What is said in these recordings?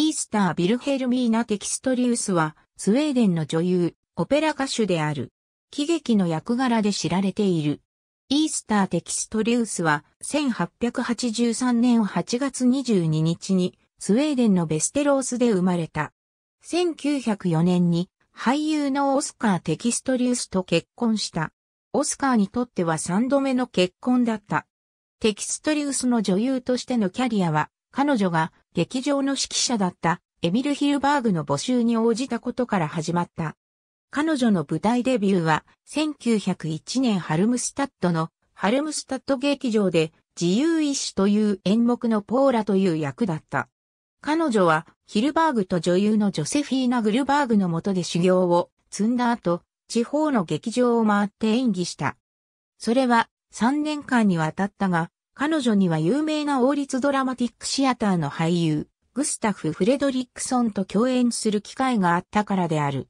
イースター・ビルヘルミーナ・テキストリウスは、スウェーデンの女優、オペラ歌手である。喜劇の役柄で知られている。イースター・テキストリウスは、1883年8月22日に、スウェーデンのベステロースで生まれた。1904年に、俳優のオスカー・テキストリウスと結婚した。オスカーにとっては3度目の結婚だった。テキストリウスの女優としてのキャリアは、彼女が劇場の指揮者だったエミル・ヒルバーグの募集に応じたことから始まった。彼女の舞台デビューは1901年ハルムスタッドのハルムスタッド劇場で自由意志という演目のポーラという役だった。彼女はヒルバーグと女優のジョセフィーナ・グルバーグの下で修行を積んだ後、地方の劇場を回って演技した。それは3年間にわたったが、彼女には有名な王立ドラマティックシアターの俳優、グスタフ・フレドリックソンと共演する機会があったからである。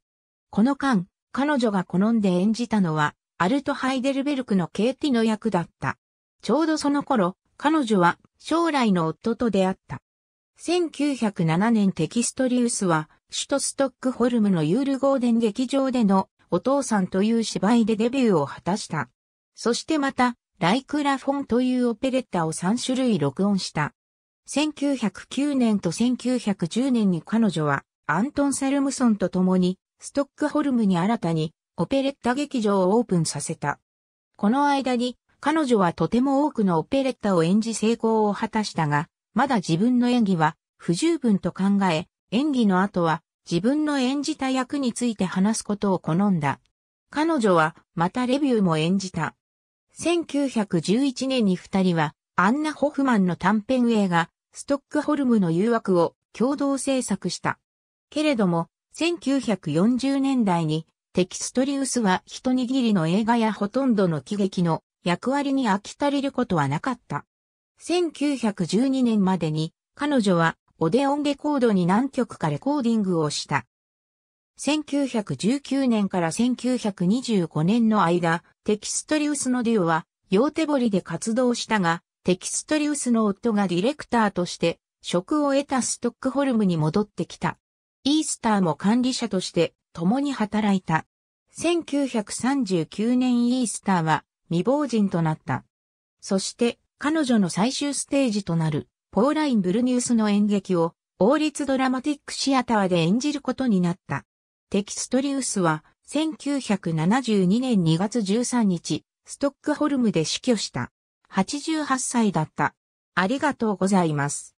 この間、彼女が好んで演じたのは、アルト・ハイデルベルクのケーティの役だった。ちょうどその頃、彼女は将来の夫と出会った。1907年テキストリウスは、首都ストックホルムのユールゴーデン劇場でのお父さんという芝居でデビューを果たした。そしてまた、ライクラフォンというオペレッタを3種類録音した。1909年と1910年に彼女はアントン・サルムソンと共にストックホルムに新たにオペレッタ劇場をオープンさせた。この間に彼女はとても多くのオペレッタを演じ成功を果たしたが、まだ自分の演技は不十分と考え、演技の後は自分の演じた役について話すことを好んだ。彼女はまたレビューも演じた。1911年に二人は、アンナ・ホフマンの短編映画、ストックホルムの誘惑を共同制作した。けれども、1940年代に、テキストリウスは一握りの映画やほとんどの喜劇の役割に飽き足りることはなかった。1912年までに、彼女はオデオンレコードに何曲かレコーディングをした。1919年から1925年の間、テキストリウスのデュオは、ヨーテボリで活動したが、テキストリウスの夫がディレクターとして、職を得たストックホルムに戻ってきた。イースターも管理者として共に働いた。1939年イースターは未亡人となった。そして彼女の最終ステージとなるポーライン・ブルニウスの演劇を王立ドラマティックシアターで演じることになった。テキストリウスは、1972年2月13日、ストックホルムで死去した。88歳だった。ありがとうございます。